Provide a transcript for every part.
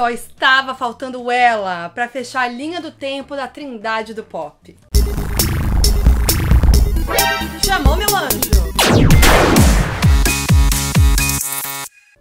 Só estava faltando ela para fechar a linha do tempo da trindade do pop. Chamou meu anjo!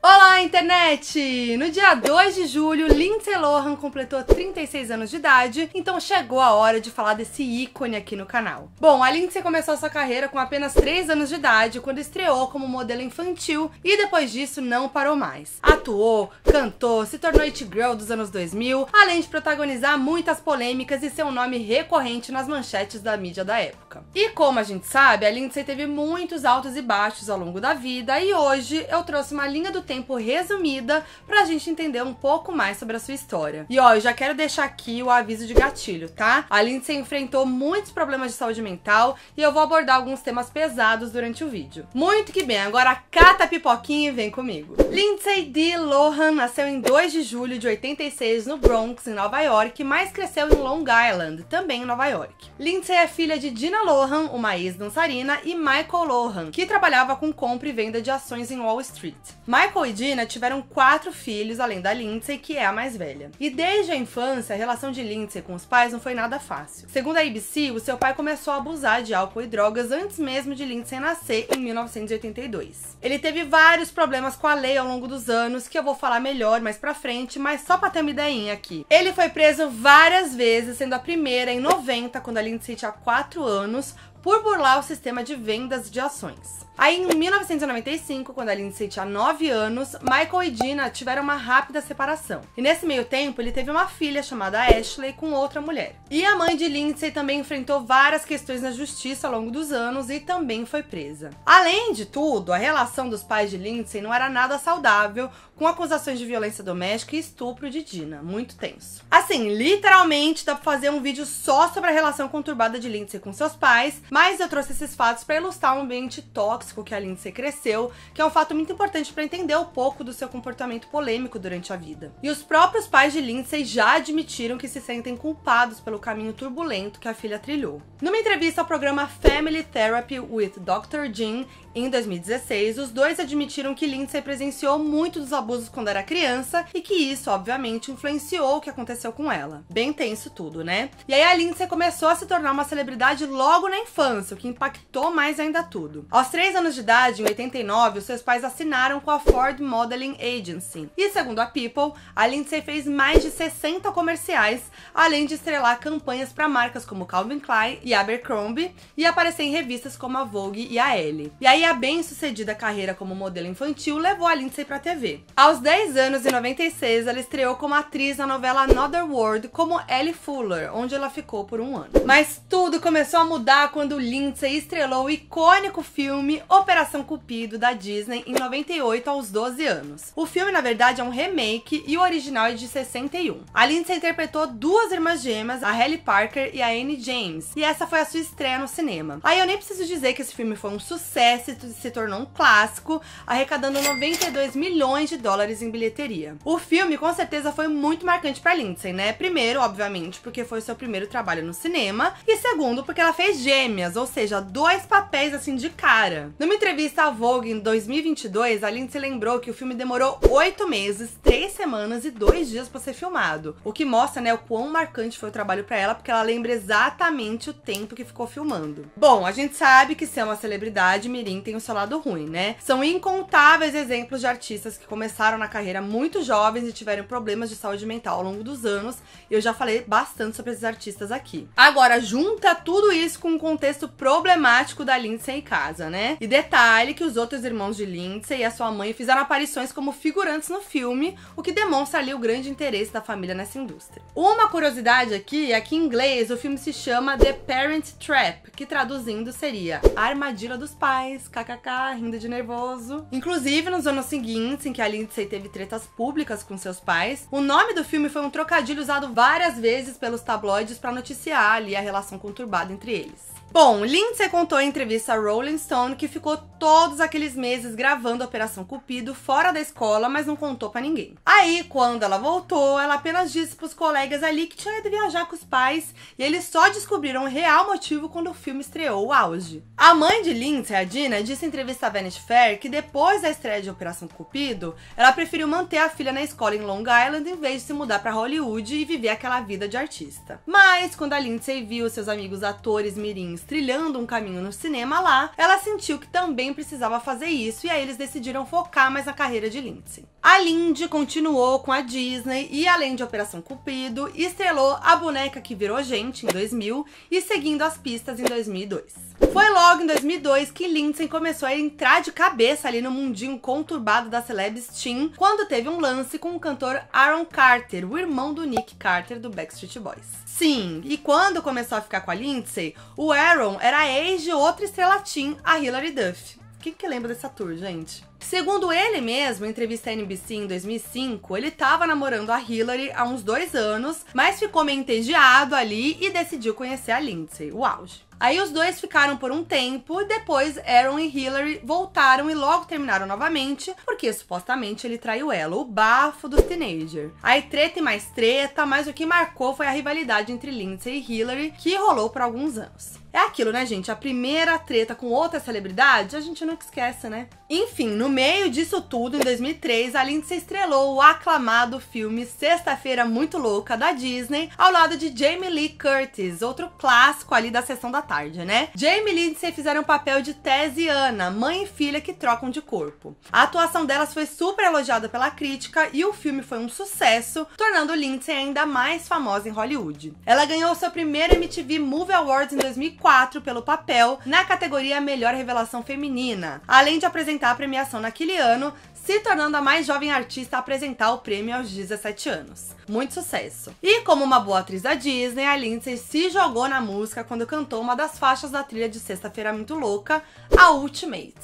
Olá, internet! No dia 2 de julho, Lindsay Lohan completou 36 anos de idade, então chegou a hora de falar desse ícone aqui no canal. Bom, a Lindsay começou sua carreira com apenas 3 anos de idade, quando estreou como modelo infantil e depois disso não parou mais. Atuou, cantou, se tornou it girl dos anos 2000, além de protagonizar muitas polêmicas e ser um nome recorrente nas manchetes da mídia da época. E como a gente sabe, a Lindsay teve muitos altos e baixos ao longo da vida e hoje eu trouxe uma linha do tempo resumida pra gente entender um pouco mais sobre a sua história. E ó, eu já quero deixar aqui o aviso de gatilho, tá? A Lindsay enfrentou muitos problemas de saúde mental e eu vou abordar alguns temas pesados durante o vídeo. Muito que bem, agora cata a pipoquinha e vem comigo. Lindsay D. Lohan nasceu em 2 de julho de 86 no Bronx, em Nova York, mas cresceu em Long Island, também em Nova York. Lindsay é filha de Dina Lohan, uma ex-dançarina, e Michael Lohan, que trabalhava com compra e venda de ações em Wall Street. Michael Apple e Dina tiveram quatro filhos, além da Lindsay, que é a mais velha. E desde a infância, a relação de Lindsay com os pais não foi nada fácil. Segundo a ABC, o seu pai começou a abusar de álcool e drogas antes mesmo de Lindsay nascer, em 1982. Ele teve vários problemas com a lei ao longo dos anos, que eu vou falar melhor mais pra frente, mas só pra ter uma ideinha aqui. Ele foi preso várias vezes, sendo a primeira em 90, quando a Lindsay tinha 4 anos, por burlar o sistema de vendas de ações. Aí, em 1995, quando a Lindsay tinha 9 anos, Michael e Dina tiveram uma rápida separação. E nesse meio tempo, ele teve uma filha chamada Ashley com outra mulher. E a mãe de Lindsay também enfrentou várias questões na justiça ao longo dos anos e também foi presa. Além de tudo, a relação dos pais de Lindsay não era nada saudável, com acusações de violência doméstica e estupro de Dina. Muito tenso. Assim, literalmente dá pra fazer um vídeo só sobre a relação conturbada de Lindsay com seus pais, mas eu trouxe esses fatos para ilustrar um ambiente tóxico tóxico que a Lindsay cresceu, que é um fato muito importante para entender um pouco do seu comportamento polêmico durante a vida. E os próprios pais de Lindsay já admitiram que se sentem culpados pelo caminho turbulento que a filha trilhou. Numa entrevista ao programa Family Therapy with Dr. Jean, em 2016, os dois admitiram que Lindsay presenciou muito dos abusos quando era criança e que isso, obviamente, influenciou o que aconteceu com ela. Bem tenso tudo, né? E aí a Lindsay começou a se tornar uma celebridade logo na infância, o que impactou mais ainda tudo. Aos 3 anos de idade, em 89, os seus pais assinaram com a Ford Modeling Agency. E segundo a People, a Lindsay fez mais de 60 comerciais, além de estrelar campanhas para marcas como Calvin Klein e Abercrombie e aparecer em revistas como a Vogue e a Elle. E aí Daí a bem-sucedida carreira como modelo infantil levou a Lindsay pra TV. Aos 10 anos, em 96, ela estreou como atriz na novela Another World como Ellie Fuller, onde ela ficou por um ano. Mas tudo começou a mudar quando Lindsay estrelou o icônico filme Operação Cupido da Disney em 98 aos 12 anos. O filme, na verdade, é um remake e o original é de 61. A Lindsay interpretou duas irmãs gêmeas, a Halle Parker e a Anne James, e essa foi a sua estreia no cinema. Aí eu nem preciso dizer que esse filme foi um sucesso se, se tornou um clássico, arrecadando 92 milhões de dólares em bilheteria. O filme, com certeza, foi muito marcante para Lindsay, né? Primeiro, obviamente, porque foi seu primeiro trabalho no cinema, e segundo, porque ela fez gêmeas, ou seja, dois papéis assim de cara. Numa entrevista à Vogue em 2022, a Lindsay lembrou que o filme demorou oito meses, três semanas e dois dias para ser filmado, o que mostra, né, o quão marcante foi o trabalho para ela, porque ela lembra exatamente o tempo que ficou filmando. Bom, a gente sabe que ser é uma celebridade mirim tem o seu lado ruim, né? São incontáveis exemplos de artistas que começaram na carreira muito jovens e tiveram problemas de saúde mental ao longo dos anos. E eu já falei bastante sobre esses artistas aqui. Agora, junta tudo isso com o um contexto problemático da Lindsay em casa, né? E detalhe que os outros irmãos de Lindsay e a sua mãe fizeram aparições como figurantes no filme, o que demonstra ali o grande interesse da família nessa indústria. Uma curiosidade aqui é que em inglês o filme se chama The Parent Trap, que traduzindo seria Armadilha dos Pais, kkk, rindo de nervoso. Inclusive, nos anos seguintes, em que a Lindsay teve tretas públicas com seus pais, o nome do filme foi um trocadilho usado várias vezes pelos tabloides para noticiar ali a relação conturbada entre eles. Bom, Lindsay contou em entrevista à Rolling Stone que ficou todos aqueles meses gravando Operação Cupido fora da escola, mas não contou para ninguém. Aí, quando ela voltou, ela apenas disse pros colegas ali que tinha ido viajar com os pais e eles só descobriram o real motivo quando o filme estreou o auge. A mãe de Lindsay, a Dina, disse em entrevista à Vanity Fair que depois da estreia de Operação Cupido, ela preferiu manter a filha na escola em Long Island em vez de se mudar para Hollywood e viver aquela vida de artista. Mas quando a Lindsay viu seus amigos atores mirins Trilhando um Caminho no Cinema lá, ela sentiu que também precisava fazer isso e aí eles decidiram focar mais na carreira de Lindsay. A Lindy continuou com a Disney e, além de Operação Cupido, estrelou A Boneca que Virou Gente em 2000 e Seguindo as Pistas em 2002. Foi logo em 2002 que Lindsay começou a entrar de cabeça ali no mundinho conturbado da celebs Steam, quando teve um lance com o cantor Aaron Carter, o irmão do Nick Carter do Backstreet Boys. Sim, e quando começou a ficar com a Lindsay, o Aaron Sharon era ex de outra estrela teen, a Hilary Duff. Quem que lembra dessa tour, gente? Segundo ele mesmo, em entrevista à NBC em 2005, ele estava namorando a Hillary há uns dois anos, mas ficou mentejado ali e decidiu conhecer a Lindsay, o auge. Aí os dois ficaram por um tempo, e depois Aaron e Hillary voltaram e logo terminaram novamente, porque supostamente ele traiu ela, o bafo dos teenager. Aí treta e mais treta, mas o que marcou foi a rivalidade entre Lindsay e Hillary, que rolou por alguns anos. É aquilo, né, gente? A primeira treta com outra celebridade, a gente nunca esquece, né? Enfim, no meio disso tudo, em 2003, a Lindsay estrelou o aclamado filme Sexta-feira Muito Louca da Disney, ao lado de Jamie Lee Curtis, outro clássico ali da sessão da tarde, né? Jamie e Lindsay fizeram o papel de Tess e Anna, mãe e filha que trocam de corpo. A atuação delas foi super elogiada pela crítica e o filme foi um sucesso, tornando Lindsay ainda mais famosa em Hollywood. Ela ganhou seu primeiro MTV Movie Awards em 2004 2004 pelo papel na categoria Melhor Revelação Feminina, além de apresentar a premiação naquele ano, se tornando a mais jovem artista a apresentar o prêmio aos 17 anos. Muito sucesso. E como uma boa atriz da Disney, a Lindsay se jogou na música quando cantou uma das faixas da trilha de Sexta-feira Muito Louca, a Ultimate.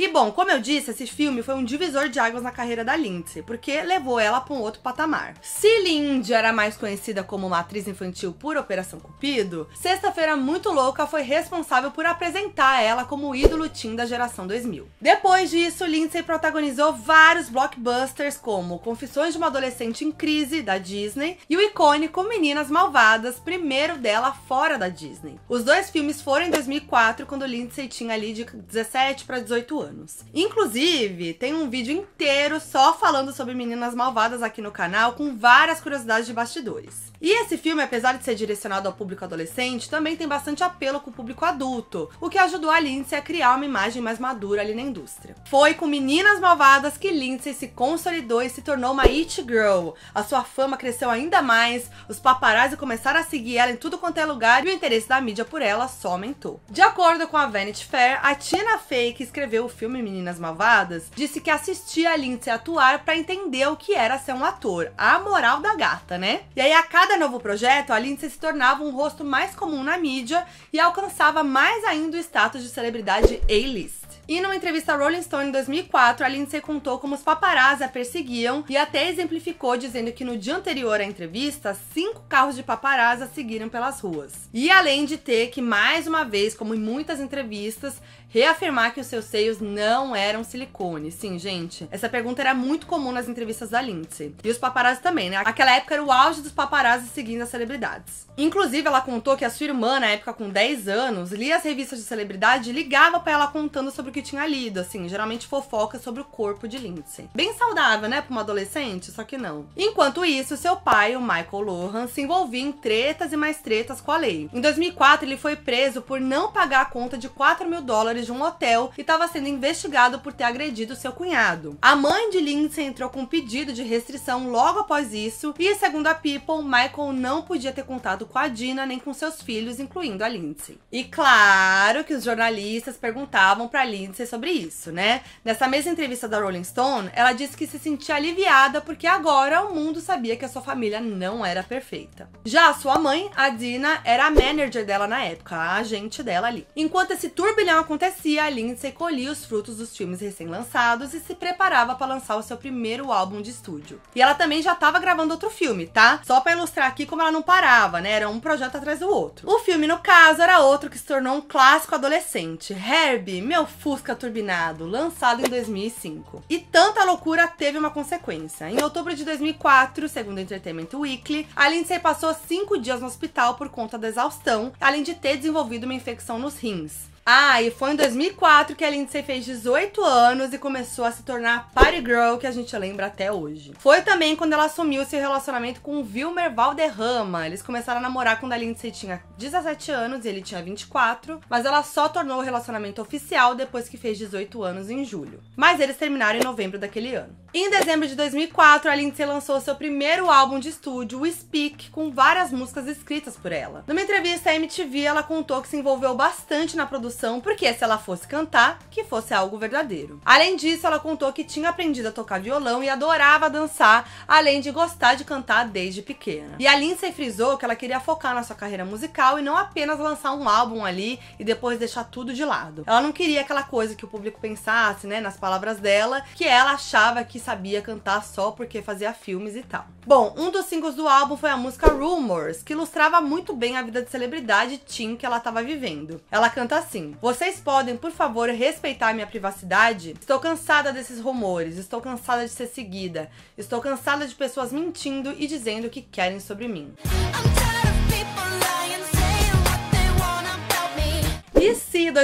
E bom, como eu disse, esse filme foi um divisor de águas na carreira da Lindsay, porque levou ela para um outro patamar. Se Lindy era mais conhecida como uma atriz infantil por Operação Cupido, Sexta-feira Muito Louca foi responsável por apresentar ela como o ídolo teen da geração 2000. Depois disso, Lindsay protagonizou vários blockbusters como Confissões de uma Adolescente em Crise, da Disney, e o icônico Meninas Malvadas, primeiro dela fora da Disney. Os dois filmes foram em 2004, quando Lindsay tinha ali de 17 para 18 anos anos. Inclusive, tem um vídeo inteiro só falando sobre meninas malvadas aqui no canal, com várias curiosidades de bastidores. E esse filme, apesar de ser direcionado ao público adolescente, também tem bastante apelo com o público adulto, o que ajudou a Lindsay a criar uma imagem mais madura ali na indústria. Foi com Meninas Malvadas que Lindsay se consolidou e se tornou uma it girl. A sua fama cresceu ainda mais, os paparazzi começaram a seguir ela em tudo quanto é lugar e o interesse da mídia por ela só aumentou. De acordo com a Vanity Fair, a Tina Fey, que escreveu o filme Meninas Malvadas, disse que assistia a Lindsay atuar para entender o que era ser um ator, a moral da gata, né? E aí a cada cada novo projeto, a Lindsay se tornava um rosto mais comum na mídia e alcançava mais ainda o status de celebridade A-list. E numa entrevista à Rolling Stone em 2004, a Lindsay contou como os paparazzi a perseguiam e até exemplificou dizendo que no dia anterior à entrevista, cinco carros de paparazzi a seguiram pelas ruas. E além de ter que, mais uma vez, como em muitas entrevistas, reafirmar que os seus seios não eram silicone. Sim, gente, essa pergunta era muito comum nas entrevistas da Lindsay. E os paparazzi também, né? Aquela época era o auge dos paparazzi seguindo as celebridades. Inclusive, ela contou que a sua irmã, na época com 10 anos, lia as revistas de celebridade e ligava para ela contando sobre o que tinha lido, assim, geralmente fofoca sobre o corpo de Lindsay. Bem saudável, né, para uma adolescente, só que não. Enquanto isso, seu pai, o Michael Lohan, se envolvia em tretas e mais tretas com a lei. Em 2004, ele foi preso por não pagar a conta de 4 mil dólares de um hotel e estava sendo investigado por ter agredido seu cunhado. A mãe de Lindsay entrou com um pedido de restrição logo após isso e, segundo a People, Michael não podia ter contato com a Dina nem com seus filhos, incluindo a Lindsay. E claro que os jornalistas perguntavam para Lindsay sobre isso, né? Nessa mesma entrevista da Rolling Stone, ela disse que se sentia aliviada porque agora o mundo sabia que a sua família não era perfeita. Já a sua mãe, a Dina, era a manager dela na época, a agente dela ali. Enquanto esse turbilhão acontecia, acontecia, a Lindsay colhia os frutos dos filmes recém-lançados e se preparava para lançar o seu primeiro álbum de estúdio. E ela também já estava gravando outro filme, tá? Só para ilustrar aqui como ela não parava, né? Era um projeto atrás do outro. O filme, no caso, era outro que se tornou um clássico adolescente, Herbie, meu Fusca turbinado, lançado em 2005. E tanta loucura teve uma consequência. Em outubro de 2004, segundo o Entertainment Weekly, a Lindsay passou cinco dias no hospital por conta da exaustão, além de ter desenvolvido uma infecção nos rins. Ah, e foi em 2004 que a Lindsay fez 18 anos e começou a se tornar a party girl que a gente lembra até hoje. Foi também quando ela assumiu seu relacionamento com o Wilmer Valderrama. Eles começaram a namorar quando a Lindsay tinha 17 anos e ele tinha 24, mas ela só tornou o relacionamento oficial depois que fez 18 anos em julho. Mas eles terminaram em novembro daquele ano. Em dezembro de 2004, a Lindsay lançou seu primeiro álbum de estúdio, o Speak, com várias músicas escritas por ela. Numa entrevista à MTV, ela contou que se envolveu bastante na produção produção, porque se ela fosse cantar, que fosse algo verdadeiro. Além disso, ela contou que tinha aprendido a tocar violão e adorava dançar, além de gostar de cantar desde pequena. E a Lindsay frisou que ela queria focar na sua carreira musical e não apenas lançar um álbum ali e depois deixar tudo de lado. Ela não queria aquela coisa que o público pensasse, né, nas palavras dela, que ela achava que sabia cantar só porque fazia filmes e tal. Bom, um dos singles do álbum foi a música Rumors, que ilustrava muito bem a vida de celebridade teen que ela estava vivendo. Ela canta assim: vocês podem, por favor, respeitar minha privacidade? Estou cansada desses rumores, estou cansada de ser seguida, estou cansada de pessoas mentindo e dizendo o que querem sobre mim. I'm tired of people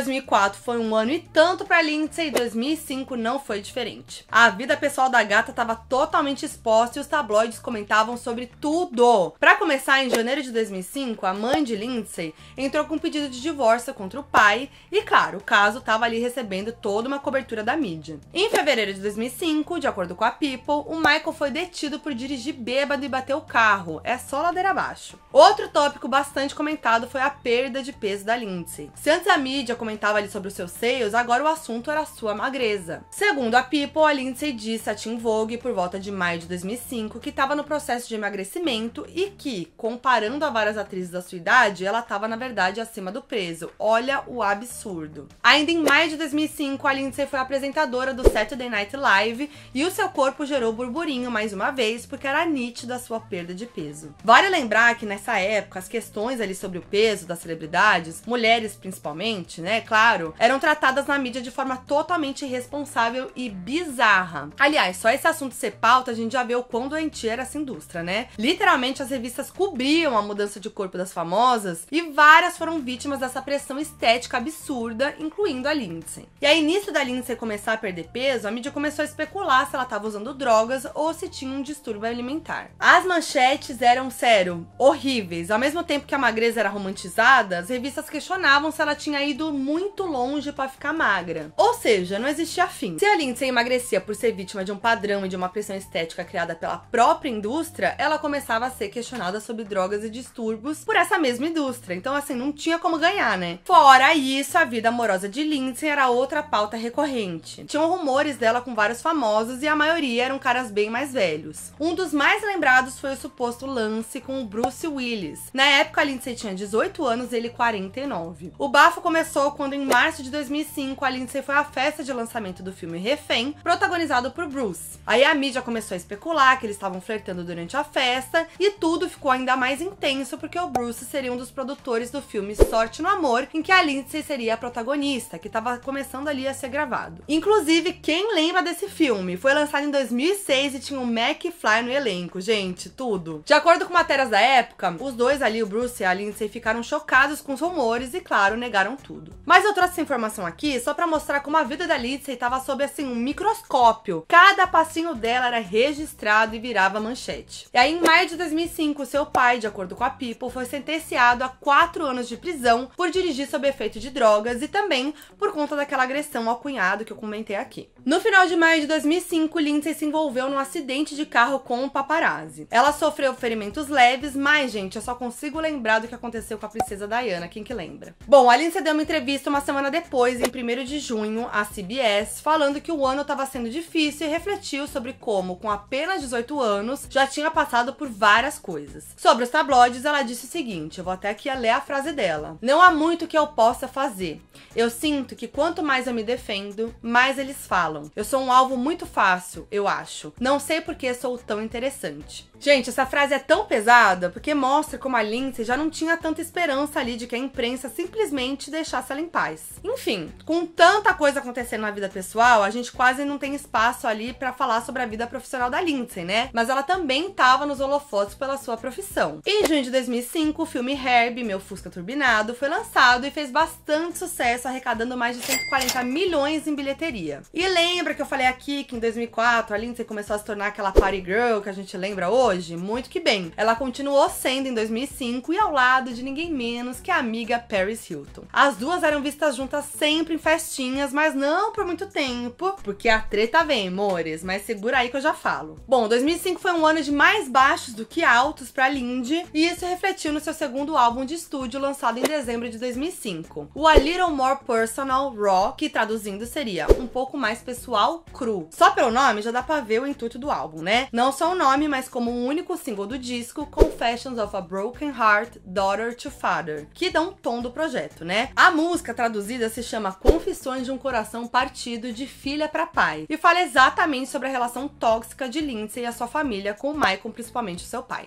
2004 foi um ano e tanto para Lindsay e 2005 não foi diferente. A vida pessoal da gata estava totalmente exposta e os tabloides comentavam sobre tudo. Para começar, em janeiro de 2005, a mãe de Lindsay entrou com um pedido de divórcio contra o pai e, claro, o caso estava ali recebendo toda uma cobertura da mídia. Em fevereiro de 2005, de acordo com a People, o Michael foi detido por dirigir bêbado e bater o carro. É só ladeira abaixo. Outro tópico bastante comentado foi a perda de peso da Lindsay. Se antes a mídia comentava ali sobre os seus seios, agora o assunto era sua magreza. Segundo a People, a Lindsay disse a Tim Vogue por volta de maio de 2005 que estava no processo de emagrecimento e que, comparando a várias atrizes da sua idade, ela estava na verdade acima do peso. Olha o absurdo. Ainda em maio de 2005, a Lindsay foi apresentadora do Saturday Night Live e o seu corpo gerou burburinho mais uma vez porque era nítido a sua perda de peso. Vale lembrar que nessa época as questões ali sobre o peso das celebridades, mulheres principalmente, né? Claro, eram tratadas na mídia de forma totalmente irresponsável e bizarra. Aliás, só esse assunto ser pauta, a gente já vê o quão doentia era essa indústria, né? Literalmente, as revistas cobriam a mudança de corpo das famosas e várias foram vítimas dessa pressão estética absurda, incluindo a Lindsay. E aí, início da Lindsay começar a perder peso, a mídia começou a especular se ela estava usando drogas ou se tinha um distúrbio alimentar. As manchetes eram, sério, horríveis. Ao mesmo tempo que a magreza era romantizada, as revistas questionavam se ela tinha ido muito longe para ficar magra. Ou seja, não existia fim. Se a Lindsay emagrecia por ser vítima de um padrão e de uma pressão estética criada pela própria indústria, ela começava a ser questionada sobre drogas e distúrbios por essa mesma indústria. Então, assim, não tinha como ganhar, né? Fora isso, a vida amorosa de Lindsay era outra pauta recorrente. Tinham rumores dela com vários famosos e a maioria eram caras bem mais velhos. Um dos mais lembrados foi o suposto lance com o Bruce Willis. Na época, a Lindsay tinha 18 anos e ele 49. O bafo começou quando, em março de 2005, a Lindsay foi à festa de lançamento do filme Refém, protagonizado por Bruce. Aí a mídia começou a especular que eles estavam flertando durante a festa, e tudo ficou ainda mais intenso porque o Bruce seria um dos produtores do filme Sorte no Amor, em que a Lindsay seria a protagonista, que estava começando ali a ser gravado. Inclusive, quem lembra desse filme? Foi lançado em 2006 e tinha o um McFly no elenco, gente, tudo. De acordo com matérias da época, os dois ali, o Bruce e a Lindsay, ficaram chocados com os rumores e, claro, negaram tudo. Mas eu trouxe essa informação aqui só para mostrar como a vida da Lindsay estava sob assim um microscópio. Cada passinho dela era registrado e virava manchete. E aí, em maio de 2005, seu pai, de acordo com a People, foi sentenciado a quatro anos de prisão por dirigir sob efeito de drogas e também por conta daquela agressão ao cunhado que eu comentei aqui. No final de maio de 2005, Lindsay se envolveu num acidente de carro com um paparazzi. Ela sofreu ferimentos leves, mas, gente, eu só consigo lembrar do que aconteceu com a princesa Diana, quem que lembra? Bom, a Lindsay deu uma entrevista entrevista uma semana depois, em 1 de junho, à CBS, falando que o ano estava sendo difícil e refletiu sobre como, com apenas 18 anos, já tinha passado por várias coisas. Sobre os tabloides, ela disse o seguinte: eu vou até aqui ler a frase dela. Não há muito que eu possa fazer. Eu sinto que quanto mais eu me defendo, mais eles falam. Eu sou um alvo muito fácil, eu acho. Não sei por que sou tão interessante. Gente, essa frase é tão pesada porque mostra como a Lindsay já não tinha tanta esperança ali de que a imprensa simplesmente deixasse ela em paz. Enfim, com tanta coisa acontecendo na vida pessoal, a gente quase não tem espaço ali para falar sobre a vida profissional da Lindsay, né? Mas ela também tava nos holofotes pela sua profissão. Em junho de 2005, o filme Herb, Meu Fusca Turbinado, foi lançado e fez bastante sucesso, arrecadando mais de 140 milhões em bilheteria. E lembra que eu falei aqui que em 2004 a Lindsay começou a se tornar aquela party girl que a gente lembra hoje? Muito que bem. Ela continuou sendo em 2005 e ao lado de ninguém menos que a amiga Paris Hilton. As duas eram vistas juntas sempre em festinhas, mas não por muito tempo, porque a treta vem, amores, mas segura aí que eu já falo. Bom, 2005 foi um ano de mais baixos do que altos para Lindy, e isso refletiu no seu segundo álbum de estúdio lançado em dezembro de 2005, o A Little More Personal Raw, que traduzindo seria um pouco mais pessoal cru. Só pelo nome já dá pra ver o intuito do álbum, né? Não só o nome, mas como o um único single do disco, Confessions of a Broken Heart, Daughter to Father, que dá um tom do projeto, né? A música música traduzida se chama Confissões de um Coração Partido de Filha para Pai e fala exatamente sobre a relação tóxica de Lindsay e a sua família com o Michael, principalmente o seu pai.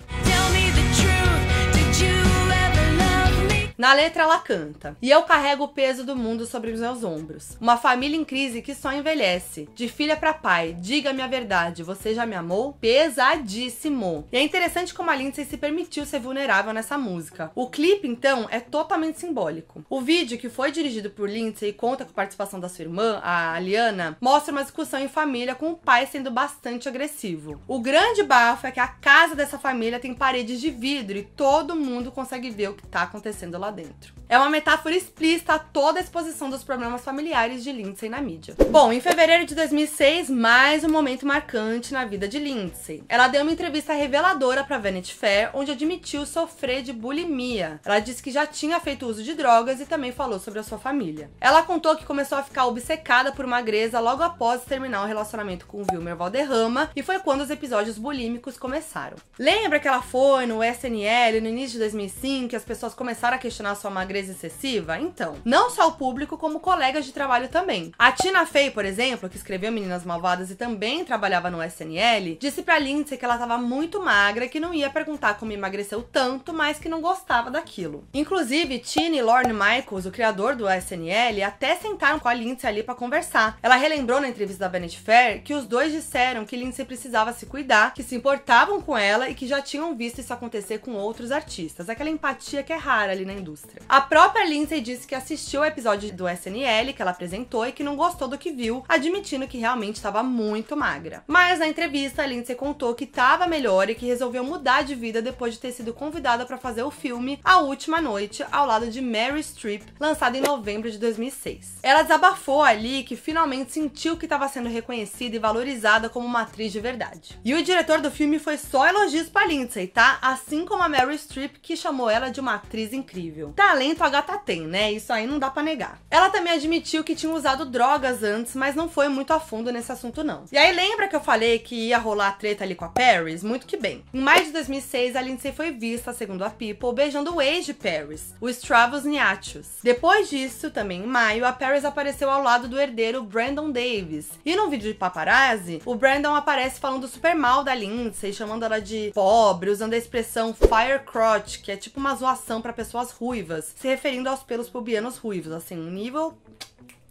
Na letra, ela canta: E eu carrego o peso do mundo sobre os meus ombros. Uma família em crise que só envelhece. De filha para pai, diga-me a verdade, você já me amou? Pesadíssimo. E é interessante como a Lindsay se permitiu ser vulnerável nessa música. O clipe, então, é totalmente simbólico. O vídeo, que foi dirigido por Lindsay e conta com a participação da sua irmã, a Aliana, mostra uma discussão em família com o pai sendo bastante agressivo. O grande bafo é que a casa dessa família tem paredes de vidro e todo mundo consegue ver o que tá acontecendo lá lá dentro. É uma metáfora explícita a toda a exposição dos problemas familiares de Lindsay na mídia. Bom, em fevereiro de 2006, mais um momento marcante na vida de Lindsay. Ela deu uma entrevista reveladora para Vanity Fair, onde admitiu sofrer de bulimia. Ela disse que já tinha feito uso de drogas e também falou sobre a sua família. Ela contou que começou a ficar obcecada por magreza logo após terminar o relacionamento com Wilmer Valderrama e foi quando os episódios bulímicos começaram. Lembra que ela foi no SNL no início de 2005 que as pessoas começaram a questionar questionar sua magreza excessiva? Então, não só o público, como colegas de trabalho também. A Tina Fey, por exemplo, que escreveu Meninas Malvadas e também trabalhava no SNL, disse pra Lindsay que ela tava muito magra, que não ia perguntar como emagreceu tanto, mas que não gostava daquilo. Inclusive, Tina e Lorne Michaels, o criador do SNL, até sentaram com a Lindsay ali para conversar. Ela relembrou na entrevista da Vanity Fair que os dois disseram que Lindsay precisava se cuidar, que se importavam com ela e que já tinham visto isso acontecer com outros artistas. Aquela empatia que é rara ali na indústria indústria. A própria Lindsay disse que assistiu o episódio do SNL que ela apresentou e que não gostou do que viu, admitindo que realmente estava muito magra. Mas na entrevista, a Lindsay contou que estava melhor e que resolveu mudar de vida depois de ter sido convidada para fazer o filme A Última Noite, ao lado de Mary Streep, lançado em novembro de 2006. Ela desabafou ali que finalmente sentiu que estava sendo reconhecida e valorizada como uma atriz de verdade. E o diretor do filme foi só elogios para Lindsay, tá? Assim como a Mary Streep, que chamou ela de uma atriz incrível incrível. Talento a gata tem, né? Isso aí não dá para negar. Ela também admitiu que tinha usado drogas antes, mas não foi muito a fundo nesse assunto não. E aí lembra que eu falei que ia rolar a treta ali com a Paris? Muito que bem. Em maio de 2006, a Lindsay foi vista, segundo a People, beijando o ex de Paris, o Stravos Niatius. Depois disso, também em maio, a Paris apareceu ao lado do herdeiro Brandon Davis. E num vídeo de paparazzi, o Brandon aparece falando super mal da Lindsay, chamando ela de pobre, usando a expressão firecrotch, que é tipo uma zoação para pessoas ruins ruivas, se referindo aos pelos pubianos ruivos, assim, um nível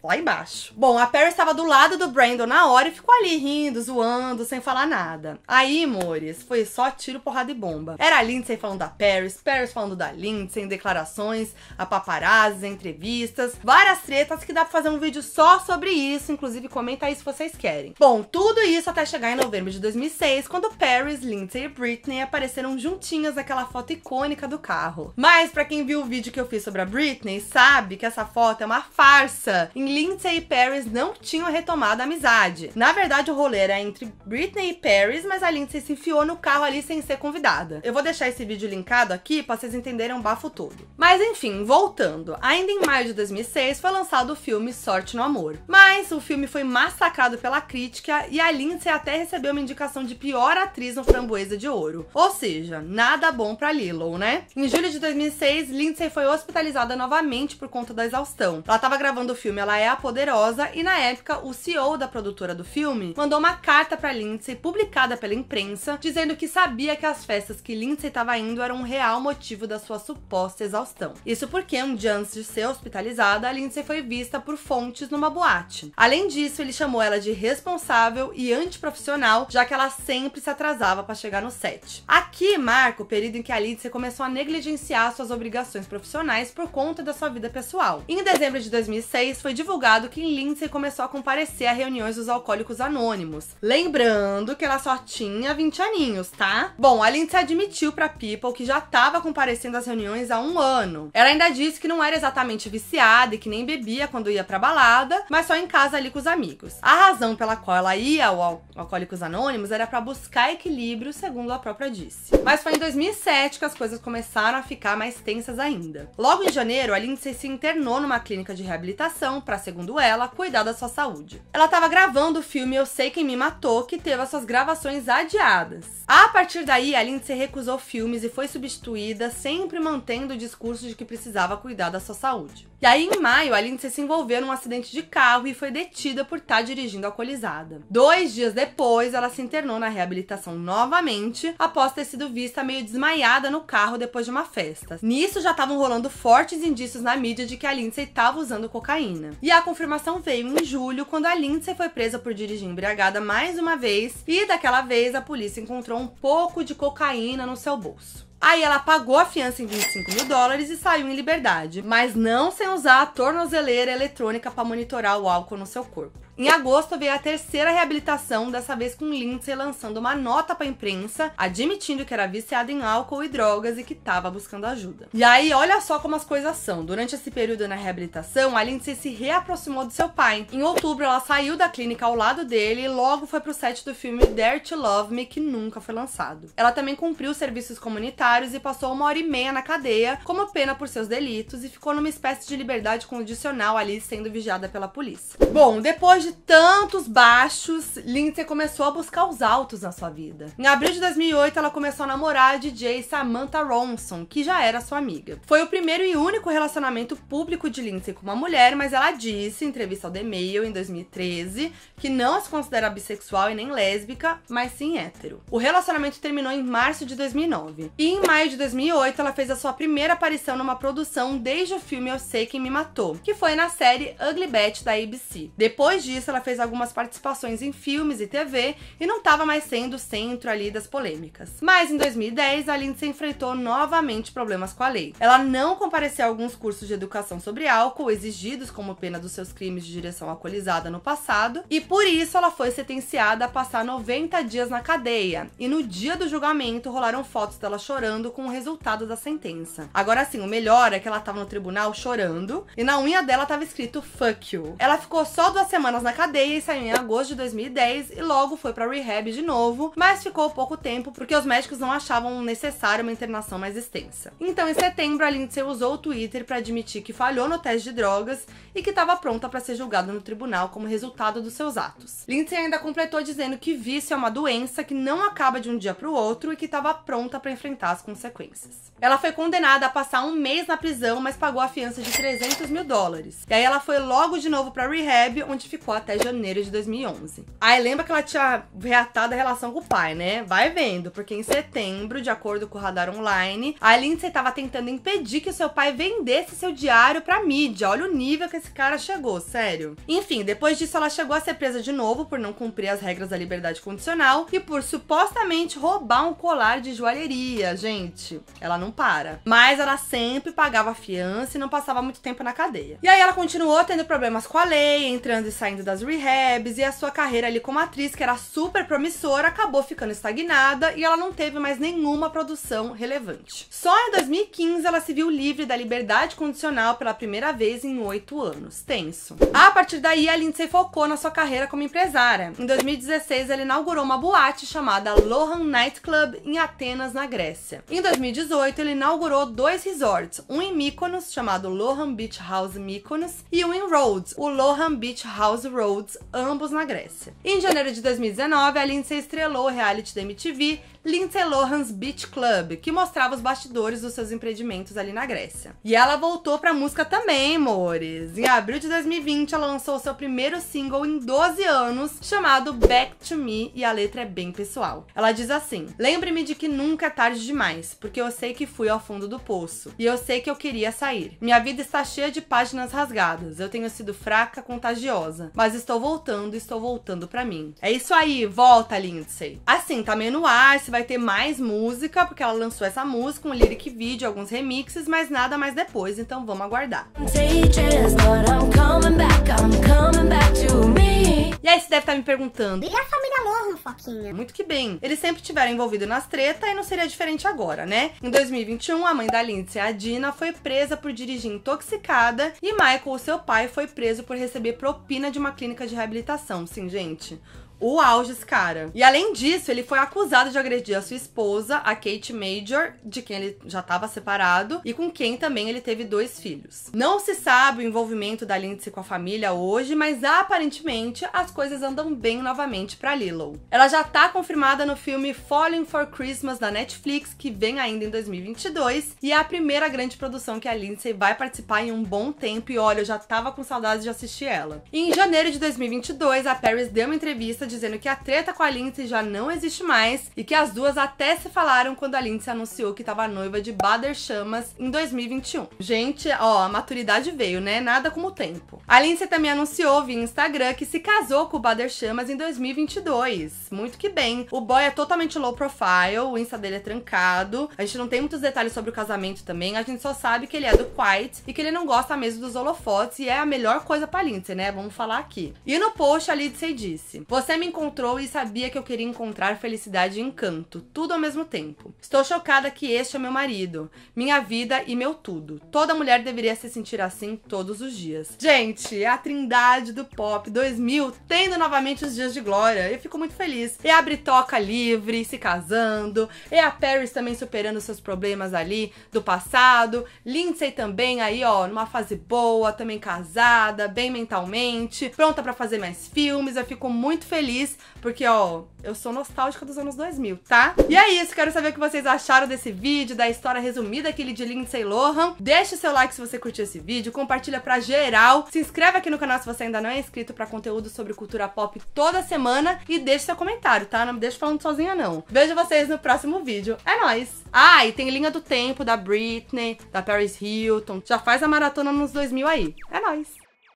lá embaixo. Bom, a Paris estava do lado do Brandon na hora e ficou ali rindo, zoando, sem falar nada. Aí, amores, foi só tiro, porrada e bomba. Era a Lindsay falando da Paris, Paris falando da Lindsay, em declarações, a paparazzi, entrevistas, várias tretas que dá pra fazer um vídeo só sobre isso, inclusive comenta aí se vocês querem. Bom, tudo isso até chegar em novembro de 2006, quando Paris, Lindsay e Britney apareceram juntinhas naquela foto icônica do carro. Mas para quem viu o vídeo que eu fiz sobre a Britney, sabe que essa foto é uma farsa. Em Lindsay e Paris não tinham retomado a amizade. Na verdade, o rolê era entre Britney e Paris, mas a Lindsay se enfiou no carro ali sem ser convidada. Eu vou deixar esse vídeo linkado aqui para vocês entenderem o bafo todo. Mas enfim, voltando. Ainda em maio de 2006 foi lançado o filme Sorte no Amor. Mas o filme foi massacrado pela crítica e a Lindsay até recebeu uma indicação de pior atriz no Framboesa de Ouro. Ou seja, nada bom pra Lilo, né? Em julho de 2006, Lindsay foi hospitalizada novamente por conta da exaustão. Ela tava gravando o filme, ela é a poderosa e na época o CEO da produtora do filme mandou uma carta para Lindsay publicada pela imprensa dizendo que sabia que as festas que Lindsay estava indo eram um real motivo da sua suposta exaustão. Isso porque um dia antes de ser hospitalizada, Lindsay foi vista por fontes numa boate. Além disso, ele chamou ela de responsável e antiprofissional, já que ela sempre se atrasava para chegar no set. Aqui marca o período em que a Lindsay começou a negligenciar suas obrigações profissionais por conta da sua vida pessoal. Em dezembro de 2006 foi divulgado que Lindsay começou a comparecer a reuniões dos alcoólicos anônimos. Lembrando que ela só tinha 20 aninhos, tá? Bom, a Lindsay admitiu para People que já estava comparecendo às reuniões há um ano. Ela ainda disse que não era exatamente viciada e que nem bebia quando ia pra balada, mas só em casa ali com os amigos. A razão pela qual ela ia ao Alcoólicos Anônimos era para buscar equilíbrio, segundo ela própria disse. Mas foi em 2007 que as coisas começaram a ficar mais tensas ainda. Logo em janeiro, a Lindsay se internou numa clínica de reabilitação para para, segundo ela, cuidar da sua saúde. Ela estava gravando o filme Eu Sei Quem Me Matou, que teve as suas gravações adiadas. A partir daí, a Lindsay recusou filmes e foi substituída, sempre mantendo o discurso de que precisava cuidar da sua saúde. E aí, em maio, a Lindsay se envolveu num acidente de carro e foi detida por estar tá dirigindo alcoolizada. Dois dias depois, ela se internou na reabilitação novamente, após ter sido vista meio desmaiada no carro depois de uma festa. Nisso já estavam rolando fortes indícios na mídia de que a Lindsay estava usando cocaína. E e a confirmação veio em julho, quando a Lindsay foi presa por dirigir embriagada mais uma vez, e daquela vez a polícia encontrou um pouco de cocaína no seu bolso. Aí ela pagou a fiança em 25 mil dólares e saiu em liberdade, mas não sem usar a tornozeleira eletrônica para monitorar o álcool no seu corpo. Em agosto veio a terceira reabilitação, dessa vez com Lindsay lançando uma nota para a imprensa, admitindo que era viciada em álcool e drogas e que estava buscando ajuda. E aí, olha só como as coisas são. Durante esse período na reabilitação, a Lindsay se reaproximou do seu pai. Em outubro, ela saiu da clínica ao lado dele e logo foi pro set do filme Dare to Love Me, que nunca foi lançado. Ela também cumpriu serviços comunitários e passou uma hora e meia na cadeia, como pena por seus delitos, e ficou numa espécie de liberdade condicional ali sendo vigiada pela polícia. Bom, depois de de tantos baixos, Lindsay começou a buscar os altos na sua vida. Em abril de 2008, ela começou a namorar a DJ Samantha Ronson, que já era sua amiga. Foi o primeiro e único relacionamento público de Lindsay com uma mulher, mas ela disse em entrevista ao The Mail em 2013 que não se considera bissexual e nem lésbica, mas sim hétero. O relacionamento terminou em março de 2009. E em maio de 2008, ela fez a sua primeira aparição numa produção desde o filme Eu Sei Quem Me Matou, que foi na série Ugly Betty da ABC. Depois disso, ela fez algumas participações em filmes e TV e não estava mais sendo o centro ali das polêmicas. Mas em 2010, a Lindsay enfrentou novamente problemas com a lei. Ela não compareceu a alguns cursos de educação sobre álcool exigidos como pena dos seus crimes de direção alcoolizada no passado, e por isso ela foi sentenciada a passar 90 dias na cadeia. E no dia do julgamento rolaram fotos dela chorando com o resultado da sentença. Agora sim, o melhor é que ela estava no tribunal chorando e na unha dela estava escrito fuck you. Ela ficou só duas semanas na cadeia e saiu em agosto de 2010 e logo foi para rehab de novo, mas ficou pouco tempo porque os médicos não achavam necessária uma internação mais extensa. Então, em setembro, a Lindsay usou o Twitter para admitir que falhou no teste de drogas e que estava pronta para ser julgada no tribunal como resultado dos seus atos. Lindsay ainda completou dizendo que vício é uma doença que não acaba de um dia para o outro e que estava pronta para enfrentar as consequências. Ela foi condenada a passar um mês na prisão, mas pagou a fiança de 300 mil dólares. E aí ela foi logo de novo para rehab, onde ficou até janeiro de 2011. Aí lembra que ela tinha reatado a relação com o pai, né? Vai vendo, porque em setembro, de acordo com o Radar Online, a Lindsay estava tentando impedir que seu pai vendesse seu diário pra mídia. Olha o nível que esse cara chegou, sério. Enfim, depois disso ela chegou a ser presa de novo por não cumprir as regras da liberdade condicional e por supostamente roubar um colar de joalheria, gente. Ela não para. Mas ela sempre pagava fiança e não passava muito tempo na cadeia. E aí ela continuou tendo problemas com a lei, entrando e saindo saindo das rehabs e a sua carreira ali como atriz, que era super promissora, acabou ficando estagnada e ela não teve mais nenhuma produção relevante. Só em 2015 ela se viu livre da liberdade condicional pela primeira vez em oito anos. Tenso. A partir daí, a Lindsay focou na sua carreira como empresária. Em 2016, ela inaugurou uma boate chamada Lohan Nightclub em Atenas, na Grécia. Em 2018, ele inaugurou dois resorts, um em Mykonos, chamado Lohan Beach House Mykonos, e um em Rhodes, o Lohan Beach House Crossroads, ambos na Grécia. Em janeiro de 2019, a Lindsay estrelou o reality da MTV Lindsay Lohan's Beach Club, que mostrava os bastidores dos seus empreendimentos ali na Grécia. E ela voltou pra música também, amores. Em abril de 2020, ela lançou seu primeiro single em 12 anos, chamado Back to Me, e a letra é bem pessoal. Ela diz assim: Lembre-me de que nunca é tarde demais, porque eu sei que fui ao fundo do poço, e eu sei que eu queria sair. Minha vida está cheia de páginas rasgadas, eu tenho sido fraca, contagiosa. Mas estou voltando, estou voltando pra mim. É isso aí, volta, Lindsay. Assim, tá meio no ar, se vai ter mais música, porque ela lançou essa música, um lyric video, alguns remixes, mas nada mais depois, então vamos aguardar. Contagious, but I'm coming back, I'm coming back to me. E aí você deve estar tá me perguntando. E a família morre, Foquinha? Muito que bem. Eles sempre tiveram envolvido nas tretas e não seria diferente agora, né? Em 2021, a mãe da Lindsay, a Dina, foi presa por dirigir intoxicada e Michael, seu pai, foi preso por receber propina de uma clínica de reabilitação. Sim, gente o auge esse cara. E além disso, ele foi acusado de agredir a sua esposa, a Kate Major, de quem ele já estava separado e com quem também ele teve dois filhos. Não se sabe o envolvimento da Lindsay com a família hoje, mas aparentemente as coisas andam bem novamente para Lilo. Ela já está confirmada no filme Falling for Christmas da Netflix, que vem ainda em 2022, e é a primeira grande produção que a Lindsay vai participar em um bom tempo e olha, eu já estava com saudades de assistir ela. E em janeiro de 2022, a Paris deu uma entrevista dizendo que a treta com a Lindsay já não existe mais e que as duas até se falaram quando a Lindsay anunciou que estava noiva de Bader Chamas em 2021. Gente, ó, a maturidade veio, né? Nada como o tempo. A Lindsay também anunciou via Instagram que se casou com o Bader Chamas em 2022. Muito que bem. O boy é totalmente low profile, o Insta dele é trancado. A gente não tem muitos detalhes sobre o casamento também, a gente só sabe que ele é do Quiet e que ele não gosta mesmo dos holofotes e é a melhor coisa pra Lindsay, né? Vamos falar aqui. E no post a Lindsay disse: "Você me encontrou e sabia que eu queria encontrar felicidade e encanto, tudo ao mesmo tempo. Estou chocada que este é meu marido, minha vida e meu tudo. Toda mulher deveria se sentir assim todos os dias. Gente, a trindade do pop 2000 tendo novamente os dias de glória. Eu fico muito feliz. E a Britoca livre, se casando. E a Paris também superando seus problemas ali do passado. Lindsay também aí, ó, numa fase boa, também casada, bem mentalmente, pronta para fazer mais filmes. Eu fico muito feliz feliz, porque, ó, eu sou nostálgica dos anos 2000, tá? E é isso, quero saber o que vocês acharam desse vídeo, da história resumida aquele de Lindsay Lohan. Deixa o seu like se você curtiu esse vídeo, compartilha pra geral, se inscreve aqui no canal se você ainda não é inscrito pra conteúdo sobre cultura pop toda semana e deixa seu comentário, tá? Não me deixa falando sozinha, não. Vejo vocês no próximo vídeo. É nóis! Ah, e tem Linha do Tempo, da Britney, da Paris Hilton. Já faz a maratona nos 2000 aí. É nóis!